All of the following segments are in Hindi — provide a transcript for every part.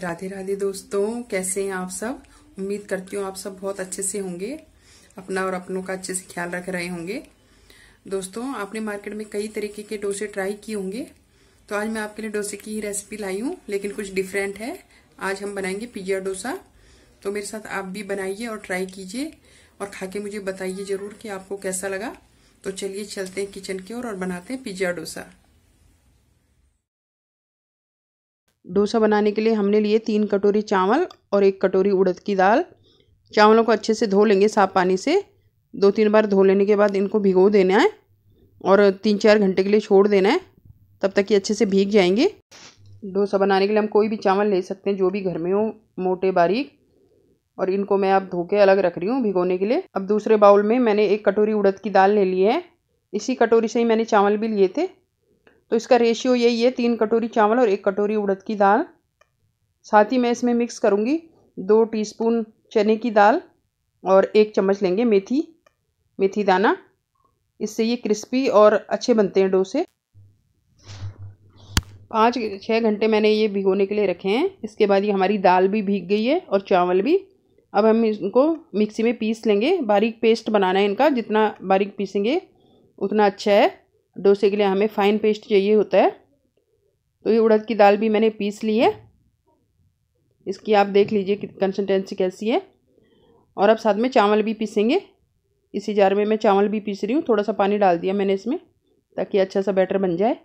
राधे राधे दोस्तों कैसे हैं आप सब उम्मीद करती हूँ आप सब बहुत अच्छे से होंगे अपना और अपनों का अच्छे से ख्याल रख रहे होंगे दोस्तों आपने मार्केट में कई तरीके के डोसे ट्राई किए होंगे तो आज मैं आपके लिए डोसे की ही रेसिपी लाई हूँ लेकिन कुछ डिफरेंट है आज हम बनाएंगे पिज्जा डोसा तो मेरे साथ आप भी बनाइए और ट्राई कीजिए और खा के मुझे बताइए जरूर कि आपको कैसा लगा तो चलिए चलते हैं किचन की ओर और, और बनाते हैं पिज्जा डोसा डोसा बनाने के लिए हमने लिए तीन कटोरी चावल और एक कटोरी उड़द की दाल चावलों को अच्छे से धो लेंगे साफ पानी से दो तीन बार धो लेने के बाद इनको भिगो देना है और तीन चार घंटे के लिए छोड़ देना है तब तक ये अच्छे से भीग जाएंगे डोसा बनाने के लिए हम कोई भी चावल ले सकते हैं जो भी घर में हो मोटे बारीक और इनको मैं अब धो के अलग रख रही हूँ भिगोने के लिए अब दूसरे बाउल में मैंने एक कटोरी उड़द की दाल ले ली है इसी कटोरी से ही मैंने चावल भी लिए थे तो इसका रेशियो यही है तीन कटोरी चावल और एक कटोरी उड़द की दाल साथ ही मैं इसमें मिक्स करूँगी दो टी चने की दाल और एक चम्मच लेंगे मेथी मेथी दाना इससे ये क्रिस्पी और अच्छे बनते हैं डोसे पाँच छः घंटे मैंने ये भिगोने के लिए रखे हैं इसके बाद ये हमारी दाल भी भीग गई है और चावल भी अब हम इनको मिक्सी में पीस लेंगे बारीक पेस्ट बनाना है इनका जितना बारीक पीसेंगे उतना अच्छा है डोसे के लिए हमें फ़ाइन पेस्ट चाहिए होता है तो ये उड़द की दाल भी मैंने पीस ली है इसकी आप देख लीजिए कंसिस्टेंसी कैसी है और अब साथ में चावल भी पीसेंगे इसी जार में मैं चावल भी पीस रही हूँ थोड़ा सा पानी डाल दिया मैंने इसमें ताकि अच्छा सा बैटर बन जाए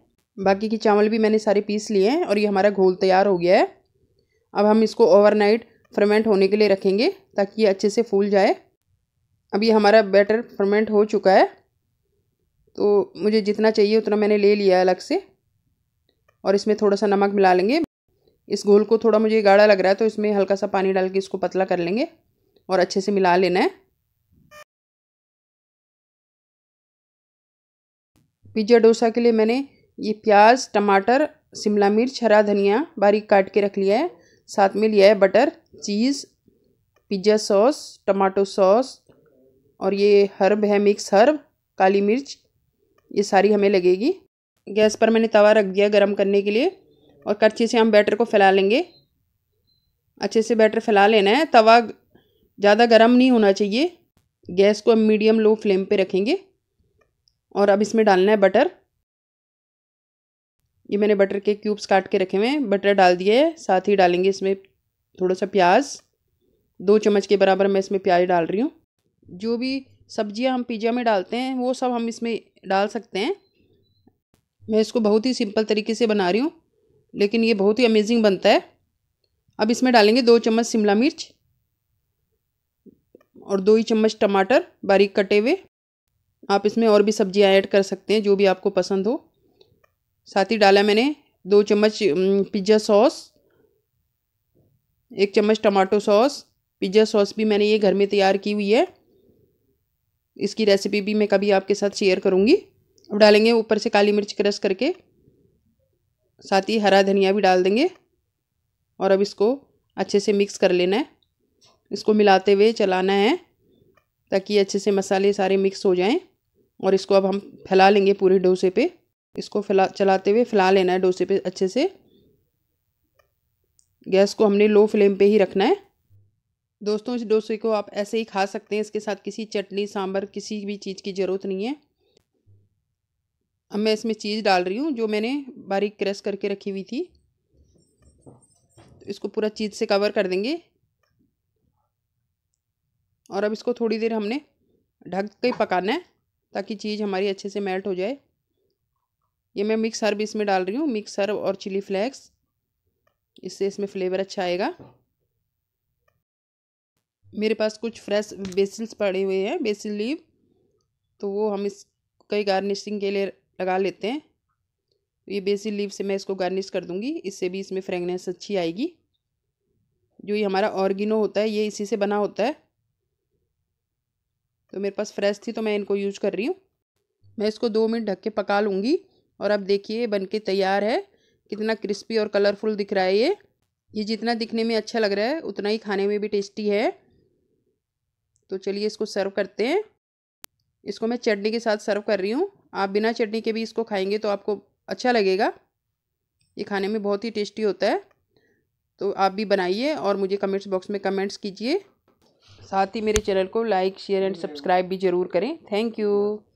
बाकी के चावल भी मैंने सारे पीस लिए हैं और ये हमारा घोल तैयार हो गया है अब हम इसको ओवरनाइट फर्मेंट होने के लिए रखेंगे ताकि ये अच्छे से फूल जाए अब ये हमारा बैटर फर्मेंट हो चुका है तो मुझे जितना चाहिए उतना मैंने ले लिया अलग से और इसमें थोड़ा सा नमक मिला लेंगे इस घोल को थोड़ा मुझे गाढ़ा लग रहा है तो इसमें हल्का सा पानी डाल के इसको पतला कर लेंगे और अच्छे से मिला लेना है पिज्ज़ा डोसा के लिए मैंने ये प्याज टमाटर शिमला मिर्च हरा धनिया बारीक काट के रख लिया है साथ में लिया है butter cheese pizza sauce tomato sauce और ये हर्ब है मिक्स हर्ब काली मिर्च ये सारी हमें लगेगी गैस पर मैंने तवा रख दिया गर्म करने के लिए और करछी से हम बैटर को फैला लेंगे अच्छे से बैटर फैला लेना है तवा ज़्यादा गर्म नहीं होना चाहिए गैस को हम मीडियम लो फ्लेम पे रखेंगे और अब इसमें डालना है बटर ये मैंने बटर के क्यूब्स काट के रखे हुए हैं बटर डाल दिए है साथ ही डालेंगे इसमें थोड़ा सा प्याज दो चम्मच के बराबर मैं इसमें प्याज डाल रही हूँ जो भी सब्जियां हम पिज़्ज़ा में डालते हैं वो सब हम इसमें डाल सकते हैं मैं इसको बहुत ही सिंपल तरीके से बना रही हूँ लेकिन ये बहुत ही अमेजिंग बनता है अब इसमें डालेंगे दो चम्मच शिमला मिर्च और दो ही चम्मच टमाटर बारीक कटे हुए आप इसमें और भी सब्जियाँ ऐड कर सकते हैं जो भी आपको पसंद हो साथ ही डाला मैंने दो चम्मच पिज्ज़ा सॉस एक चम्मच टमाटो सॉस पिज्ज़ा सॉस भी मैंने ये घर में तैयार की हुई है इसकी रेसिपी भी मैं कभी आपके साथ शेयर करूँगी अब डालेंगे ऊपर से काली मिर्च क्रश करके साथ ही हरा धनिया भी डाल देंगे और अब इसको अच्छे से मिक्स कर लेना है इसको मिलाते हुए चलाना है ताकि अच्छे से मसाले सारे मिक्स हो जाएं और इसको अब हम फैला लेंगे पूरे डोसे पे इसको फैला चलाते हुए फैला लेना है डोसे पे अच्छे से गैस को हमने लो फ्लेम पे ही रखना है दोस्तों इस डोसे को आप ऐसे ही खा सकते हैं इसके साथ किसी चटनी सांभर किसी भी चीज़ की ज़रूरत नहीं है अब मैं इसमें चीज़ डाल रही हूँ जो मैंने बारीक क्रश करके रखी हुई थी तो इसको पूरा चीज़ से कवर कर देंगे और अब इसको थोड़ी देर हमने ढक के पकाना है ताकि चीज़ हमारी अच्छे से मेल्ट हो जाए ये मैं मिक्स हर्ब इसमें डाल रही हूँ मिक्स हर्ब और चिली फ्लेक्स इससे इसमें फ्लेवर अच्छा आएगा मेरे पास कुछ फ्रेश बेसिल्स पड़े हुए हैं बेसिल लीव तो वो हम इस कई गार्निशिंग के लिए लगा लेते हैं ये बेसिल लीव से मैं इसको गार्निश कर दूँगी इससे भी इसमें फ्रेगनेंस अच्छी आएगी जो ये हमारा ऑर्गिनो होता है ये इसी से बना होता है तो मेरे पास फ्रेश थी तो मैं इनको यूज कर रही हूँ मैं इसको दो मिनट ढक के पका लूँगी और अब देखिए बन के तैयार है कितना क्रिस्पी और कलरफुल दिख रहा है ये ये जितना दिखने में अच्छा लग रहा है उतना ही खाने में भी टेस्टी है तो चलिए इसको सर्व करते हैं इसको मैं चटनी के साथ सर्व कर रही हूँ आप बिना चटनी के भी इसको खाएंगे तो आपको अच्छा लगेगा ये खाने में बहुत ही टेस्टी होता है तो आप भी बनाइए और मुझे कमेंट्स बॉक्स में कमेंट्स कीजिए साथ ही मेरे चैनल को लाइक शेयर एंड सब्सक्राइब भी ज़रूर करें थैंक यू